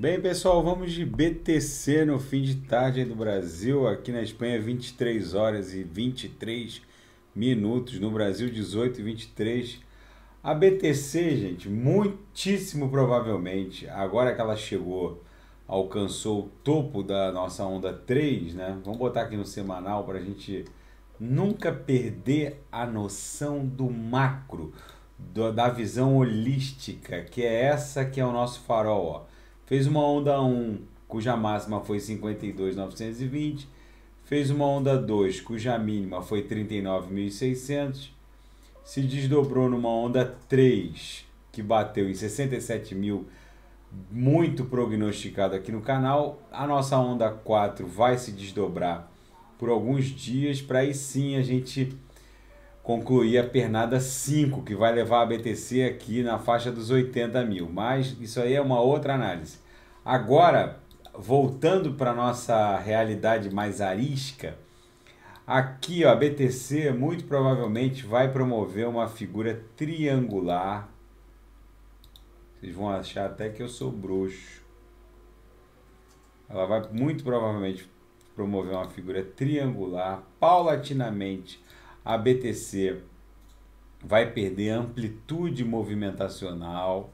Bem, pessoal, vamos de BTC no fim de tarde do Brasil. Aqui na Espanha, 23 horas e 23 minutos. No Brasil, 18 e 23. A BTC, gente, muitíssimo provavelmente, agora que ela chegou, alcançou o topo da nossa onda 3, né? Vamos botar aqui no semanal para a gente nunca perder a noção do macro, do, da visão holística, que é essa que é o nosso farol, ó Fez uma onda 1, cuja máxima foi 52,920. Fez uma onda 2, cuja mínima foi 39.600. Se desdobrou numa onda 3, que bateu em 67 mil, muito prognosticado aqui no canal. A nossa onda 4 vai se desdobrar por alguns dias, para aí sim a gente concluir a pernada 5, que vai levar a BTC aqui na faixa dos 80 mil. Mas isso aí é uma outra análise. Agora, voltando para nossa realidade mais arisca, aqui ó, a BTC muito provavelmente vai promover uma figura triangular. Vocês vão achar até que eu sou bruxo. Ela vai muito provavelmente promover uma figura triangular paulatinamente a BTC vai perder amplitude movimentacional,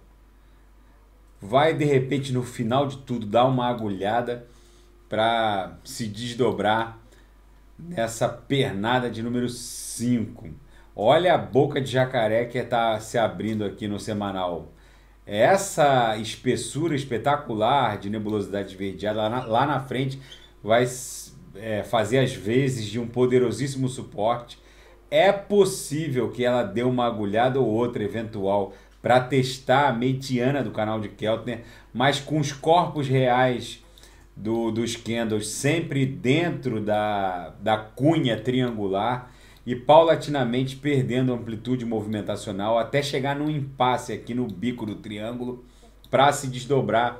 vai de repente no final de tudo dar uma agulhada para se desdobrar nessa pernada de número 5. Olha a boca de jacaré que está se abrindo aqui no semanal. Essa espessura espetacular de nebulosidade esverdeada lá na, lá na frente vai é, fazer as vezes de um poderosíssimo suporte é possível que ela deu uma agulhada ou outra eventual para testar a meitiana do canal de Keltner, mas com os corpos reais do, dos candles sempre dentro da, da cunha triangular e paulatinamente perdendo amplitude movimentacional até chegar num impasse aqui no bico do triângulo para se desdobrar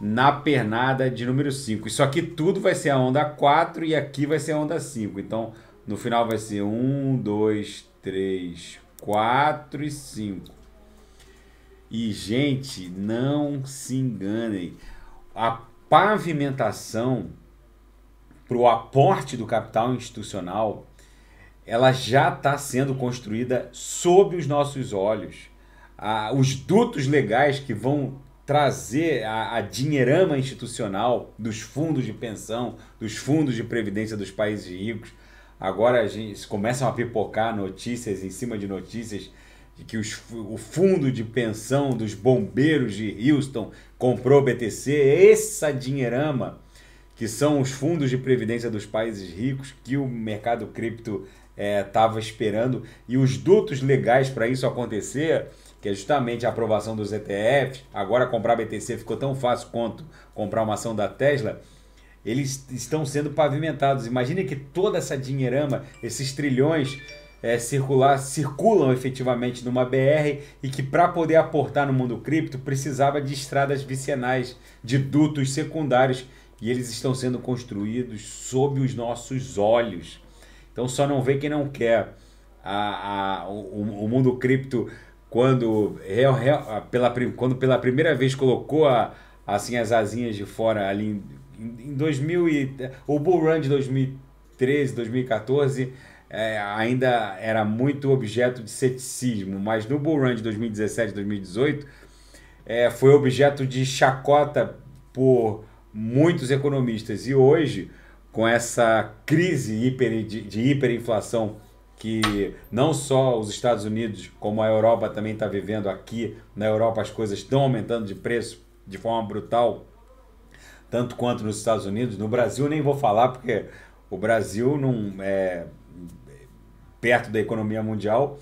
na pernada de número 5. Isso aqui tudo vai ser a onda 4 e aqui vai ser a onda 5. Então, no final vai ser 1, 2, 3, 4 e 5. E, gente, não se enganem. A pavimentação para o aporte do capital institucional, ela já está sendo construída sob os nossos olhos. Ah, os dutos legais que vão trazer a, a dinheirama institucional dos fundos de pensão, dos fundos de previdência dos países ricos, Agora a gente, começam a pipocar notícias em cima de notícias de que os, o fundo de pensão dos bombeiros de Houston comprou BTC. Essa dinheirama que são os fundos de previdência dos países ricos que o mercado cripto estava é, esperando e os dutos legais para isso acontecer, que é justamente a aprovação dos ETFs. Agora comprar BTC ficou tão fácil quanto comprar uma ação da Tesla eles estão sendo pavimentados. Imagine que toda essa dinheirama, esses trilhões é, circular, circulam efetivamente numa BR e que para poder aportar no mundo cripto precisava de estradas vicenais, de dutos secundários e eles estão sendo construídos sob os nossos olhos. Então só não vê quem não quer. A, a, o, o mundo cripto quando, real, real, pela, quando pela primeira vez colocou a, assim as asinhas de fora ali em 2000 e, o bull run de 2013, 2014 é, ainda era muito objeto de ceticismo, mas no bull run de 2017, 2018 é, foi objeto de chacota por muitos economistas e hoje com essa crise hiper, de, de hiperinflação que não só os Estados Unidos, como a Europa também está vivendo aqui. Na Europa as coisas estão aumentando de preço de forma brutal tanto quanto nos Estados Unidos. No Brasil nem vou falar, porque o Brasil não é perto da economia mundial,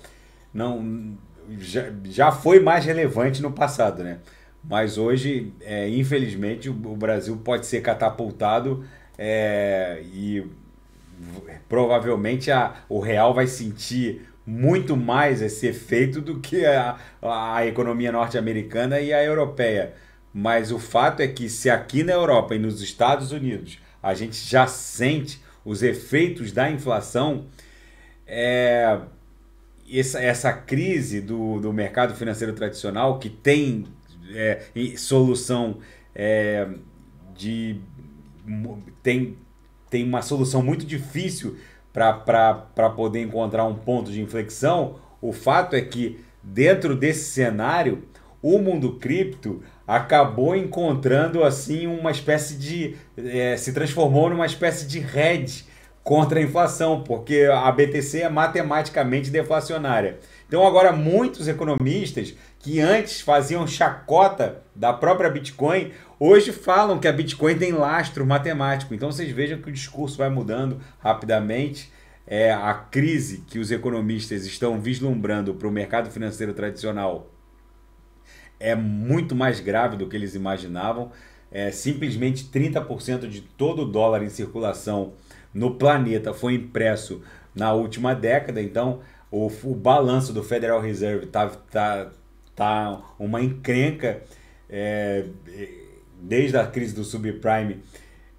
não já, já foi mais relevante no passado, né? Mas hoje, é, infelizmente, o, o Brasil pode ser catapultado é, e provavelmente a, o real vai sentir muito mais esse efeito do que a, a economia norte-americana e a europeia. Mas o fato é que se aqui na Europa e nos Estados Unidos a gente já sente os efeitos da inflação, é, essa, essa crise do, do mercado financeiro tradicional que tem é, solução é, de tem, tem uma solução muito difícil para poder encontrar um ponto de inflexão, o fato é que dentro desse cenário, o mundo cripto acabou encontrando assim uma espécie de. É, se transformou numa espécie de rede contra a inflação, porque a BTC é matematicamente deflacionária. Então agora muitos economistas que antes faziam chacota da própria Bitcoin, hoje falam que a Bitcoin tem lastro matemático. Então vocês vejam que o discurso vai mudando rapidamente. É, a crise que os economistas estão vislumbrando para o mercado financeiro tradicional é muito mais grave do que eles imaginavam. É, simplesmente 30% de todo o dólar em circulação no planeta foi impresso na última década. Então, o, o balanço do Federal Reserve está tá, tá uma encrenca. É, desde a crise do subprime,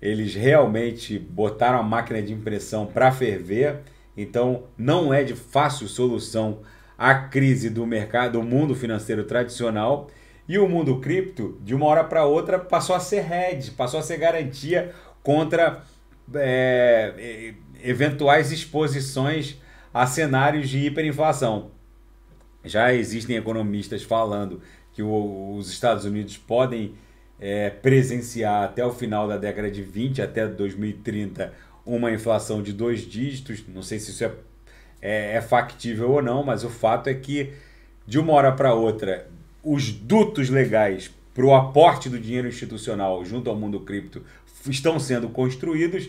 eles realmente botaram a máquina de impressão para ferver. Então, não é de fácil solução a crise do mercado, do mundo financeiro tradicional e o mundo cripto, de uma hora para outra, passou a ser hedge, passou a ser garantia contra é, eventuais exposições a cenários de hiperinflação. Já existem economistas falando que o, os Estados Unidos podem é, presenciar até o final da década de 20, até 2030, uma inflação de dois dígitos. Não sei se isso é é, é factível ou não, mas o fato é que de uma hora para outra os dutos legais para o aporte do dinheiro institucional junto ao mundo cripto estão sendo construídos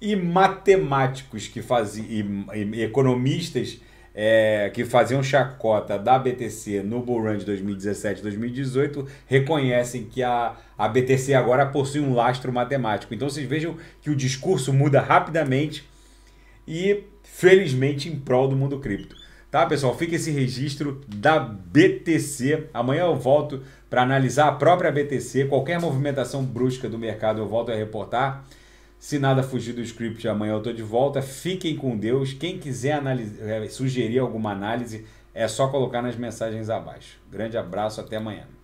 e matemáticos que faziam e, e economistas é, que faziam chacota da BTC no Bull Run de 2017-2018 reconhecem que a, a BTC agora possui um lastro matemático. Então vocês vejam que o discurso muda rapidamente e felizmente em prol do mundo cripto. Tá, pessoal? Fica esse registro da BTC. Amanhã eu volto para analisar a própria BTC. Qualquer movimentação brusca do mercado eu volto a reportar. Se nada fugir do script, amanhã eu estou de volta. Fiquem com Deus. Quem quiser analisar, eh, sugerir alguma análise, é só colocar nas mensagens abaixo. Grande abraço, até amanhã.